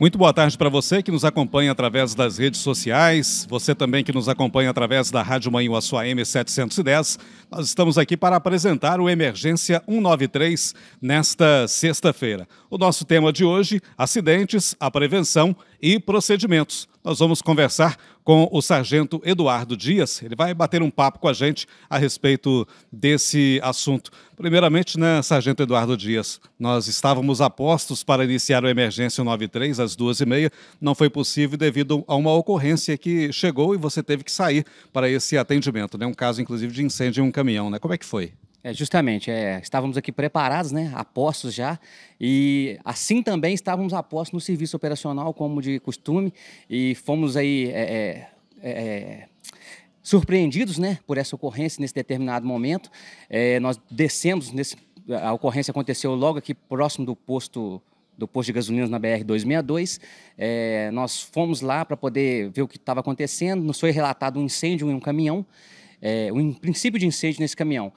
Muito boa tarde para você que nos acompanha através das redes sociais, você também que nos acompanha através da Rádio Manhã a sua M710. Nós estamos aqui para apresentar o Emergência 193 nesta sexta-feira. O nosso tema de hoje: acidentes, a prevenção e procedimentos nós vamos conversar com o sargento Eduardo Dias. Ele vai bater um papo com a gente a respeito desse assunto. Primeiramente, né, sargento Eduardo Dias, nós estávamos a postos para iniciar o Emergência 93 às duas e meia. Não foi possível devido a uma ocorrência que chegou e você teve que sair para esse atendimento, né? Um caso, inclusive, de incêndio em um caminhão, né? Como é que foi? É, justamente, é, estávamos aqui preparados, né, apostos já, e assim também estávamos apostos no serviço operacional, como de costume, e fomos aí é, é, é, é surpreendidos né, por essa ocorrência nesse determinado momento. É, nós descemos, nesse, a ocorrência aconteceu logo aqui próximo do posto do posto de gasolina na BR-262. nós fomos lá para poder ver o que estava acontecendo, nos foi relatado um incêndio em um caminhão, um princípio de incêndio nesse caminhão.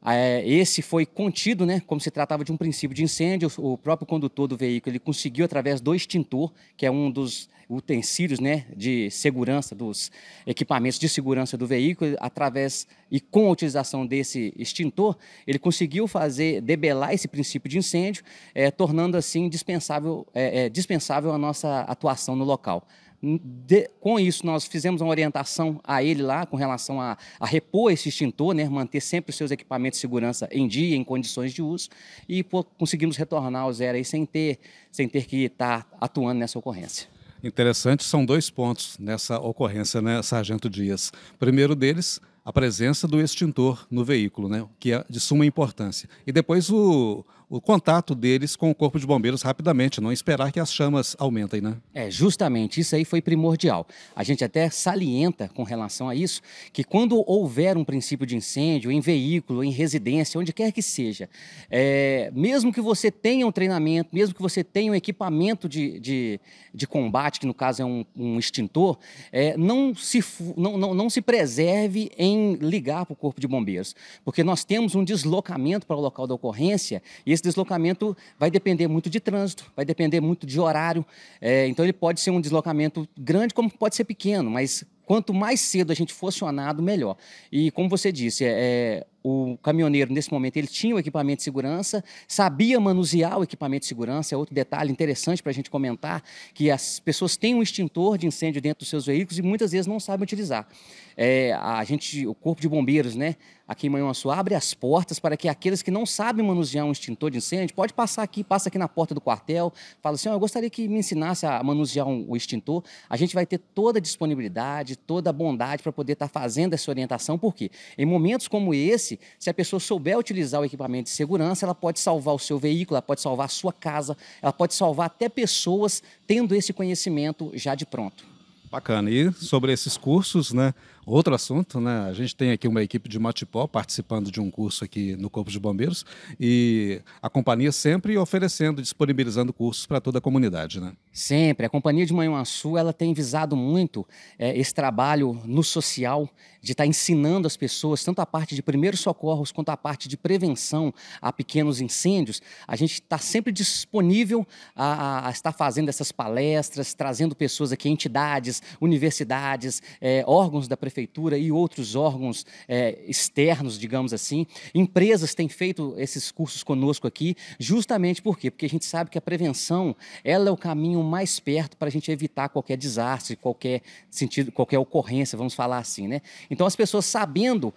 Ah, é, esse foi contido, né? Como se tratava de um princípio de incêndio, o próprio condutor do veículo ele conseguiu através do extintor, que é um dos utensílios, né, de segurança dos equipamentos de segurança do veículo, através e com a utilização desse extintor, ele conseguiu fazer debelar esse princípio de incêndio, é, tornando assim dispensável, é, é, dispensável a nossa atuação no local. De, com isso, nós fizemos uma orientação a ele lá com relação a, a repor esse extintor, né, manter sempre os seus equipamentos de segurança em dia, em condições de uso, e pô, conseguimos retornar ao zero aí sem ter, sem ter que estar tá atuando nessa ocorrência. Interessante, são dois pontos nessa ocorrência, né, Sargento Dias? Primeiro deles, a presença do extintor no veículo, né, que é de suma importância. E depois o, o contato deles com o Corpo de Bombeiros rapidamente, não esperar que as chamas aumentem, né? É, justamente, isso aí foi primordial. A gente até salienta com relação a isso que quando houver um princípio de incêndio em veículo, em residência, onde quer que seja, é, mesmo que você tenha um treinamento, mesmo que você tenha um equipamento de, de, de combate, que no caso é um, um extintor, é, não, se, não, não, não se preserve em ligar para o Corpo de Bombeiros, porque nós temos um deslocamento para o local da ocorrência e esse deslocamento vai depender muito de trânsito, vai depender muito de horário. É, então, ele pode ser um deslocamento grande, como pode ser pequeno, mas quanto mais cedo a gente for acionado, melhor. E como você disse, é, é o caminhoneiro, nesse momento, ele tinha o equipamento de segurança, sabia manusear o equipamento de segurança, é outro detalhe interessante para a gente comentar, que as pessoas têm um extintor de incêndio dentro dos seus veículos e muitas vezes não sabem utilizar. É, a gente, o corpo de bombeiros, né, aqui em Manhuaçu abre as portas para que aqueles que não sabem manusear um extintor de incêndio pode passar aqui, passa aqui na porta do quartel, fala assim, oh, eu gostaria que me ensinasse a manusear um, o extintor. A gente vai ter toda a disponibilidade, toda a bondade para poder estar tá fazendo essa orientação, porque em momentos como esse, se a pessoa souber utilizar o equipamento de segurança, ela pode salvar o seu veículo, ela pode salvar a sua casa, ela pode salvar até pessoas tendo esse conhecimento já de pronto. Bacana. E sobre esses cursos, né? outro assunto, né? A gente tem aqui uma equipe de Matipó participando de um curso aqui no Corpo de Bombeiros e a companhia sempre oferecendo, disponibilizando cursos para toda a comunidade, né? Sempre. A companhia de Manhuaçu ela tem visado muito é, esse trabalho no social de estar tá ensinando as pessoas tanto a parte de primeiros socorros quanto a parte de prevenção a pequenos incêndios. A gente está sempre disponível a, a, a, estar fazendo essas palestras, trazendo pessoas aqui, entidades, universidades, é, órgãos da prefeitura prefeitura e outros órgãos é, externos, digamos assim. Empresas têm feito esses cursos conosco aqui, justamente por quê? Porque a gente sabe que a prevenção ela é o caminho mais perto para a gente evitar qualquer desastre, qualquer sentido, qualquer ocorrência, vamos falar assim, né? Então as pessoas sabendo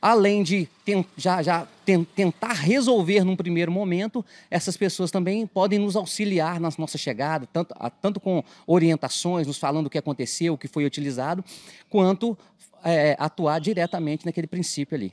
além de já, já tentar resolver num primeiro momento, essas pessoas também podem nos auxiliar na nossa chegada, tanto, tanto com orientações, nos falando o que aconteceu, o que foi utilizado, quanto é, atuar diretamente naquele princípio ali.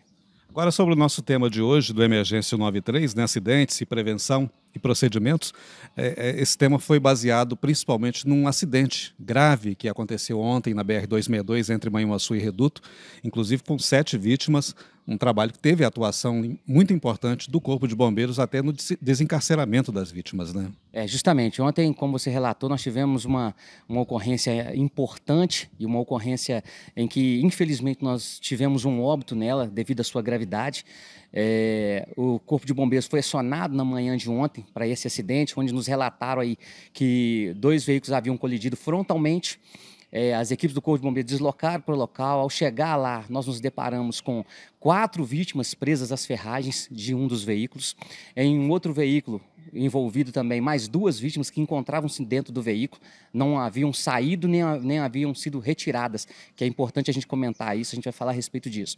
Agora, sobre o nosso tema de hoje, do Emergência 93, né, acidentes e prevenção, e procedimentos, é, é, esse tema foi baseado principalmente num acidente grave que aconteceu ontem na BR-262 entre Manhuaçu e Reduto, inclusive com sete vítimas, um trabalho que teve atuação muito importante do Corpo de Bombeiros até no desencarceramento das vítimas, né? É, justamente. Ontem, como você relatou, nós tivemos uma, uma ocorrência importante e uma ocorrência em que, infelizmente, nós tivemos um óbito nela devido à sua gravidade. É, o Corpo de Bombeiros foi acionado na manhã de ontem para esse acidente, onde nos relataram aí que dois veículos haviam colidido frontalmente. É, as equipes do Corpo de Bombeiros deslocaram para o local. Ao chegar lá, nós nos deparamos com quatro vítimas presas às ferragens de um dos veículos. Em um outro veículo, envolvido também mais duas vítimas que encontravam-se dentro do veículo, não haviam saído nem, nem haviam sido retiradas, que é importante a gente comentar isso, a gente vai falar a respeito disso.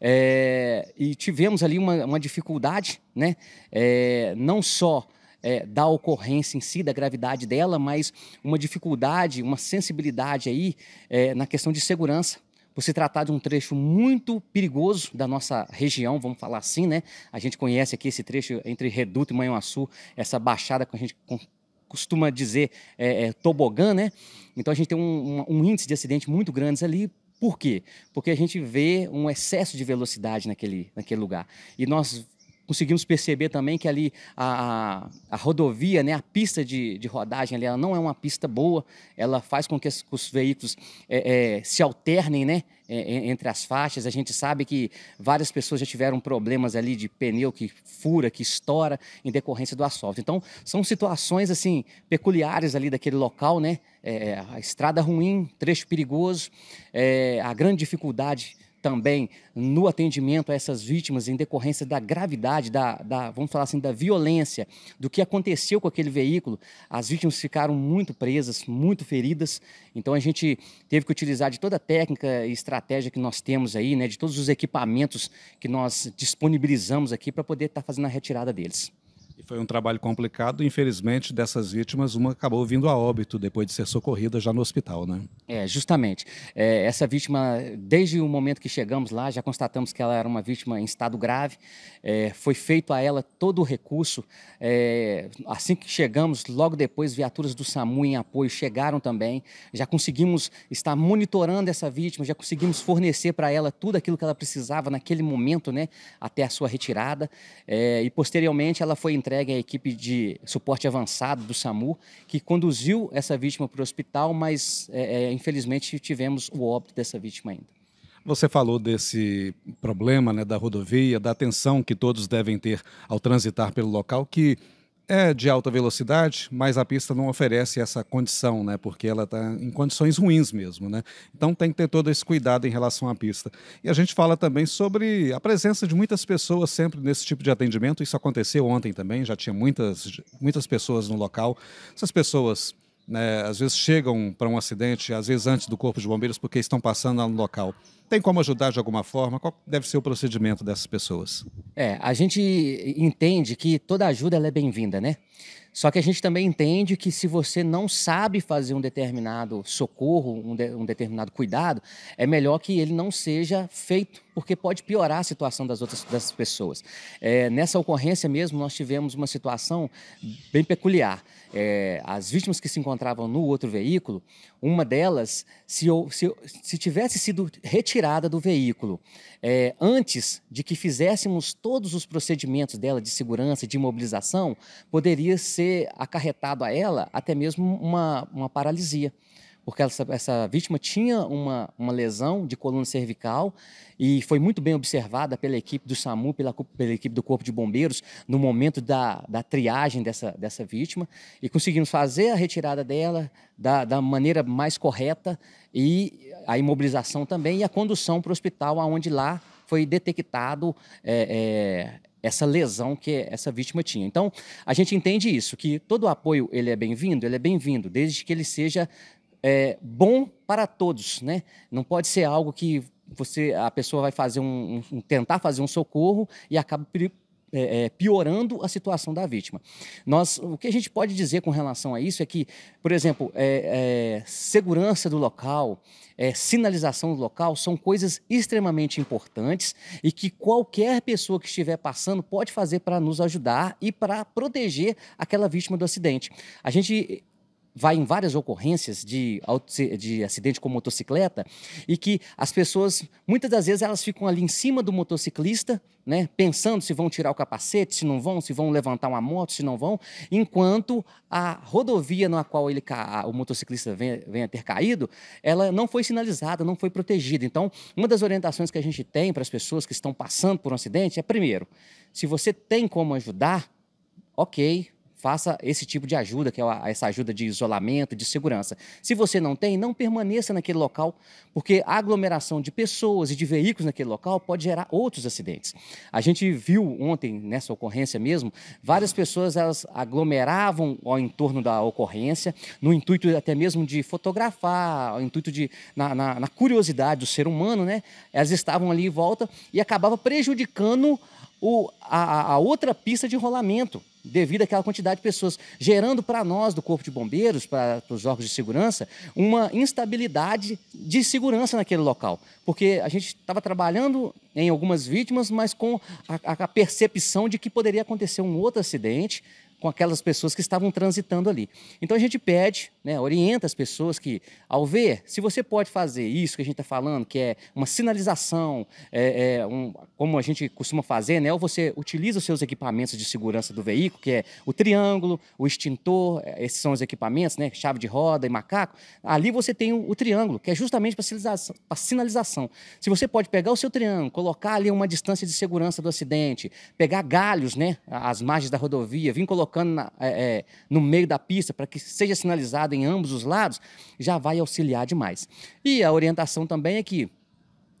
É, e tivemos ali uma, uma dificuldade, né? É, não só é, da ocorrência em si, da gravidade dela, mas uma dificuldade, uma sensibilidade aí é, na questão de segurança por se tratar de um trecho muito perigoso da nossa região, vamos falar assim, né? A gente conhece aqui esse trecho entre Reduto e Manhuaçu, essa baixada que a gente costuma dizer é, é, tobogã, né? Então a gente tem um, um, um índice de acidente muito grande ali, por quê? Porque a gente vê um excesso de velocidade naquele, naquele lugar. E nós conseguimos perceber também que ali a, a, a rodovia, né, a pista de, de rodagem ali, ela não é uma pista boa, ela faz com que os, os veículos é, é, se alternem, né? É, é, entre as faixas. A gente sabe que várias pessoas já tiveram problemas ali de pneu que fura, que estoura em decorrência do asfalto. Então, são situações assim peculiares ali daquele local, né? É, é a estrada ruim, trecho perigoso, é, a grande dificuldade também no atendimento a essas vítimas em decorrência da gravidade, da, da, vamos falar assim, da violência, do que aconteceu com aquele veículo. As vítimas ficaram muito presas, muito feridas. Então a gente teve que utilizar de toda a técnica e estratégia que nós temos aí, né, de todos os equipamentos que nós disponibilizamos aqui para poder estar tá fazendo a retirada deles. E foi um trabalho complicado. Infelizmente, dessas vítimas, uma acabou vindo a óbito depois de ser socorrida já no hospital, né? É, justamente. É, essa vítima, desde o momento que chegamos lá, já constatamos que ela era uma vítima em estado grave. É, foi feito a ela todo o recurso. É, assim que chegamos, logo depois, viaturas do SAMU em apoio chegaram também. Já conseguimos estar monitorando essa vítima, já conseguimos fornecer para ela tudo aquilo que ela precisava naquele momento, né? Até a sua retirada. É, e posteriormente, ela foi entregue à equipe de suporte avançado do SAMU, que conduziu essa vítima para o hospital, mas é, é, infelizmente tivemos o óbito dessa vítima ainda. Você falou desse problema né, da rodovia, da atenção que todos devem ter ao transitar pelo local, que é de alta velocidade, mas a pista não oferece essa condição, né? Porque ela está em condições ruins mesmo, né? Então tem que ter todo esse cuidado em relação à pista. E a gente fala também sobre a presença de muitas pessoas sempre nesse tipo de atendimento. Isso aconteceu ontem também, já tinha muitas, muitas pessoas no local. Essas pessoas né, às vezes chegam para um acidente, às vezes antes do corpo de bombeiros, porque estão passando lá no local. Tem como ajudar de alguma forma? Qual deve ser o procedimento dessas pessoas? É, a gente entende que toda ajuda é bem-vinda, né? Só que a gente também entende que se você não sabe fazer um determinado socorro, um, de, um, determinado cuidado, é melhor que ele não seja feito, porque pode piorar a situação das outras das pessoas. É, nessa ocorrência mesmo, nós tivemos uma situação bem peculiar. É, as vítimas que se encontravam no outro veículo, uma delas, se, se, se tivesse sido retirada do veículo é, antes de que fizéssemos todos os procedimentos dela de segurança, de imobilização, poderia ser ser acarretado a ela até mesmo uma, uma paralisia porque essa, essa, vítima tinha uma, uma, lesão de coluna cervical e foi muito bem observada pela equipe do SAMU, pela, pela equipe do Corpo de Bombeiros, no momento da, da triagem dessa, dessa, vítima. E conseguimos fazer a retirada dela da, da, maneira mais correta e a imobilização também e a condução para o hospital, onde lá foi detectado é, é, essa lesão que essa vítima tinha. Então, a gente entende isso, que todo apoio ele é bem-vindo, ele é bem-vindo, desde que ele seja é, bom para todos, né? Não pode ser algo que você a pessoa vai fazer um, um tentar fazer um socorro e acaba é, é, piorando a situação da vítima. Nós, o que a gente pode dizer com relação a isso é que, por exemplo, é, é segurança do local, é, sinalização do local são coisas extremamente importantes e que qualquer pessoa que estiver passando pode fazer para nos ajudar e para proteger aquela vítima do acidente. A gente vai em várias ocorrências de, de acidente com motocicleta e que as pessoas, muitas das vezes, elas ficam ali em cima do motociclista, né, pensando se vão tirar o capacete, se não vão, se vão levantar uma moto, se não vão, enquanto a rodovia na qual ele, o motociclista venha, venha ter caído, ela não foi sinalizada, não foi protegida. Então, uma das orientações que a gente tem para as pessoas que estão passando por um acidente é, primeiro, se você tem como ajudar, ok, faça esse tipo de ajuda, que é essa ajuda de isolamento, de segurança. Se você não tem, não permaneça naquele local, porque a aglomeração de pessoas e de veículos naquele local pode gerar outros acidentes. A gente viu ontem, nessa ocorrência mesmo, várias pessoas elas aglomeravam ao entorno da ocorrência, no intuito até mesmo de fotografar, ao intuito de, na, na, na curiosidade do ser humano, né? Elas estavam ali em volta e acabava prejudicando o, a, a outra pista de rolamento, devido àquela quantidade de pessoas, gerando para nós, do Corpo de Bombeiros, para os órgãos de segurança, uma instabilidade de segurança naquele local. Porque a gente estava trabalhando em algumas vítimas, mas com a, a percepção de que poderia acontecer um outro acidente com aquelas pessoas que estavam transitando ali. Então a gente pede, né, orienta as pessoas que, ao ver, se você pode fazer isso que a gente está falando, que é uma sinalização, é, é um, como a gente costuma fazer, né, ou você utiliza os seus equipamentos de segurança do veículo, que é o triângulo, o extintor, é, esses são os equipamentos, né, chave de roda e macaco, ali você tem o, o triângulo, que é justamente para sinalização, sinalização. Se você pode pegar o seu triângulo, colocar ali uma distância de segurança do acidente, pegar galhos, né, as margens da rodovia, vir colocar colocando na, é, é, no meio da pista para que seja sinalizado em ambos os lados, já vai auxiliar demais. E a orientação também é que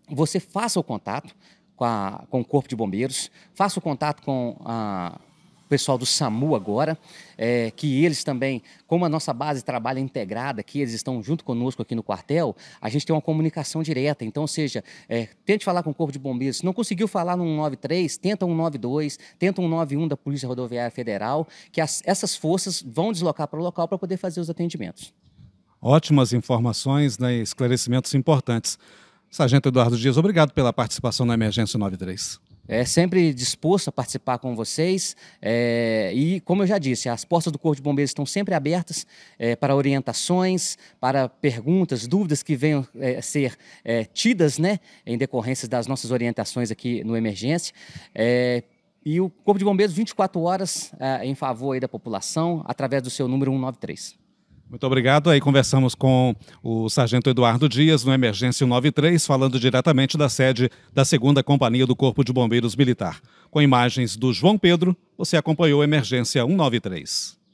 você faça o contato com, a, com o Corpo de Bombeiros, faça o contato com a pessoal do SAMU agora, é, que eles também, como a nossa base trabalha integrada aqui, eles estão junto conosco aqui no quartel, a gente tem uma comunicação direta. Então, ou seja, é, tente falar com o Corpo de Bombeiros. Se não conseguiu falar no 193, tenta 192, tenta 191 da Polícia Rodoviária Federal, que as, essas forças vão deslocar para o local para poder fazer os atendimentos. Ótimas informações né, esclarecimentos importantes. Sargento Eduardo Dias, obrigado pela participação na Emergência 93. É sempre disposto a participar com vocês. É, e, como eu já disse, as portas do Corpo de Bombeiros estão sempre abertas é, para orientações, para perguntas, dúvidas que venham é, ser é, tidas né, em decorrência das nossas orientações aqui no Emergência. É, e o Corpo de Bombeiros, 24 horas é, em favor da população, através do seu número 193. Muito obrigado. Aí conversamos com o Sargento Eduardo Dias, no Emergência 93, falando diretamente da sede da 2 Companhia do Corpo de Bombeiros Militar. Com imagens do João Pedro, você acompanhou Emergência 193.